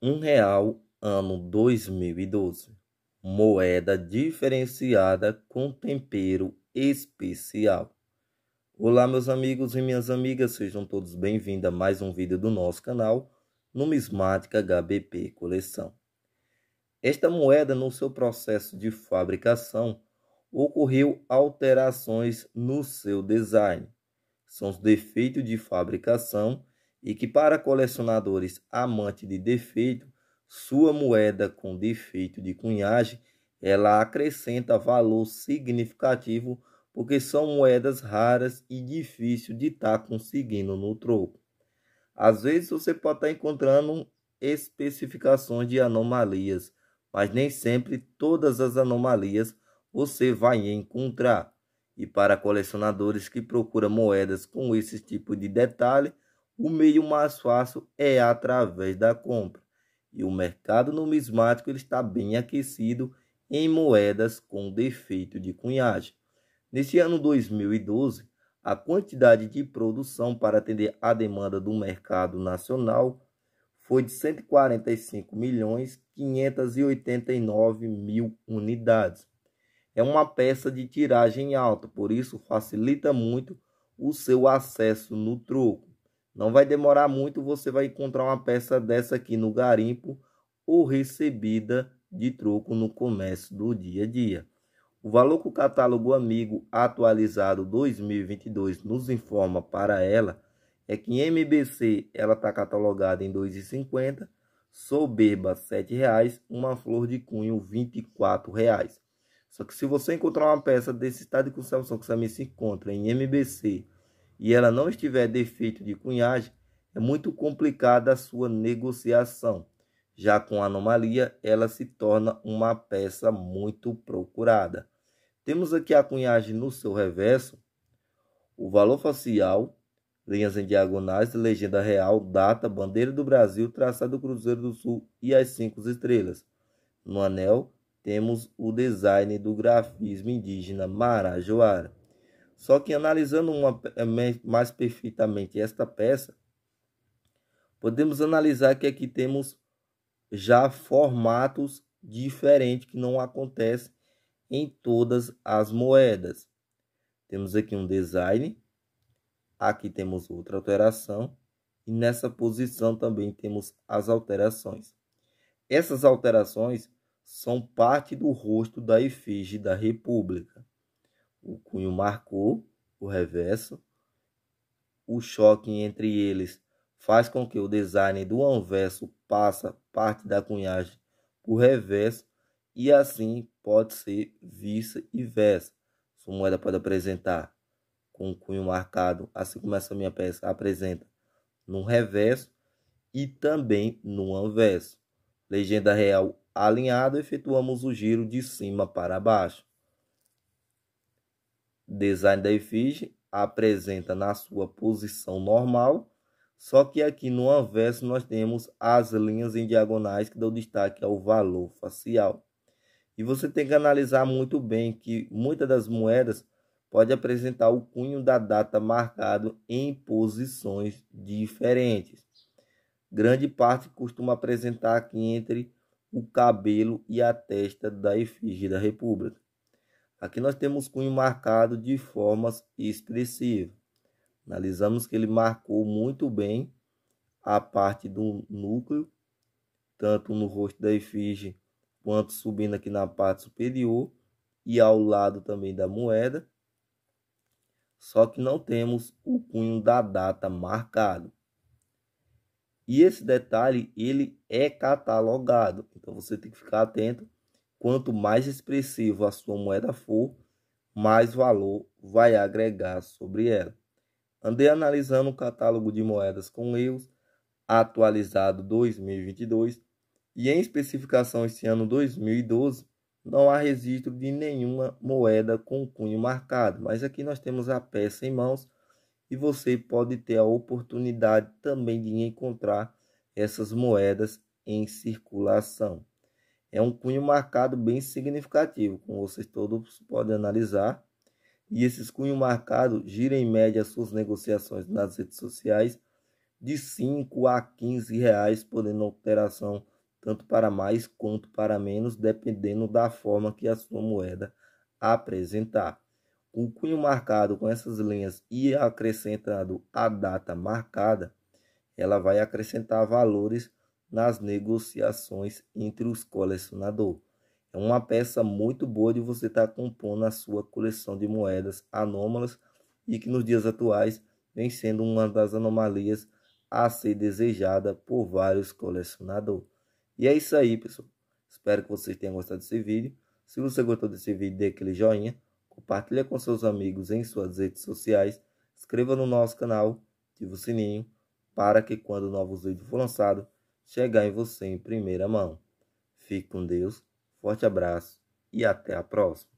um real ano 2012, moeda diferenciada com tempero especial. Olá meus amigos e minhas amigas, sejam todos bem-vindos a mais um vídeo do nosso canal Numismática HBP Coleção. Esta moeda no seu processo de fabricação ocorreu alterações no seu design. São os defeitos de fabricação e que para colecionadores amantes de defeito, sua moeda com defeito de cunhagem, ela acrescenta valor significativo porque são moedas raras e difícil de estar tá conseguindo no troco. Às vezes você pode estar tá encontrando especificações de anomalias, mas nem sempre todas as anomalias você vai encontrar. E para colecionadores que procuram moedas com esse tipo de detalhe, o meio mais fácil é através da compra. E o mercado numismático ele está bem aquecido em moedas com defeito de cunhagem. Neste ano 2012, a quantidade de produção para atender a demanda do mercado nacional foi de 145 milhões 589 mil unidades. É uma peça de tiragem alta, por isso facilita muito o seu acesso no troco. Não vai demorar muito, você vai encontrar uma peça dessa aqui no garimpo ou recebida de troco no comércio do dia a dia. O valor que o catálogo amigo atualizado 2022 nos informa para ela é que em MBC ela está catalogada em R$ 2,50, Soberba R$ 7,00, uma flor de cunho R$ 24,00. Só que se você encontrar uma peça desse estado de conservação que você me se encontra em MBC e ela não estiver defeito de cunhagem, é muito complicada a sua negociação. Já com anomalia, ela se torna uma peça muito procurada. Temos aqui a cunhagem no seu reverso, o valor facial, linhas em diagonais, legenda real, data, bandeira do Brasil, traçado do Cruzeiro do Sul e as cinco estrelas. No anel, temos o design do grafismo indígena Marajoara. Só que analisando uma, eh, mais perfeitamente esta peça, podemos analisar que aqui temos já formatos diferentes que não acontecem em todas as moedas. Temos aqui um design, aqui temos outra alteração e nessa posição também temos as alterações. Essas alterações são parte do rosto da efígie da República o cunho marcou o reverso. O choque entre eles faz com que o design do anverso passe parte da cunhagem para o reverso e assim pode ser vice e versa. Sua moeda pode apresentar com o cunho marcado, assim como essa minha peça apresenta no reverso e também no anverso. Legenda real alinhado, efetuamos o giro de cima para baixo design da efígie apresenta na sua posição normal, só que aqui no anverso nós temos as linhas em diagonais que dão destaque ao valor facial. E você tem que analisar muito bem que muitas das moedas pode apresentar o cunho da data marcado em posições diferentes. Grande parte costuma apresentar aqui entre o cabelo e a testa da efígie da República. Aqui nós temos cunho marcado de formas expressivas. Analisamos que ele marcou muito bem a parte do núcleo, tanto no rosto da efígie, quanto subindo aqui na parte superior e ao lado também da moeda. Só que não temos o cunho da data marcado. E esse detalhe, ele é catalogado. Então você tem que ficar atento Quanto mais expressivo a sua moeda for, mais valor vai agregar sobre ela. Andei analisando o catálogo de moedas com euros atualizado 2022 e em especificação esse ano 2012 não há registro de nenhuma moeda com cunho marcado, mas aqui nós temos a peça em mãos e você pode ter a oportunidade também de encontrar essas moedas em circulação é um cunho marcado bem significativo, como vocês todos podem analisar. E esses cunhos marcados giram em média suas negociações nas redes sociais de 5 a 15 reais, podendo alteração tanto para mais quanto para menos, dependendo da forma que a sua moeda apresentar. O cunho marcado com essas linhas e acrescentado a data marcada, ela vai acrescentar valores nas negociações entre os colecionadores. É uma peça muito boa de você estar tá compondo a sua coleção de moedas anômalas e que nos dias atuais vem sendo uma das anomalias a ser desejada por vários colecionadores. E é isso aí, pessoal. Espero que vocês tenham gostado desse vídeo. Se você gostou desse vídeo, dê aquele joinha, compartilha com seus amigos em suas redes sociais, inscreva no nosso canal, ative o sininho para que quando novos vídeos for lançado chegar em você em primeira mão. Fique com Deus, forte abraço e até a próxima.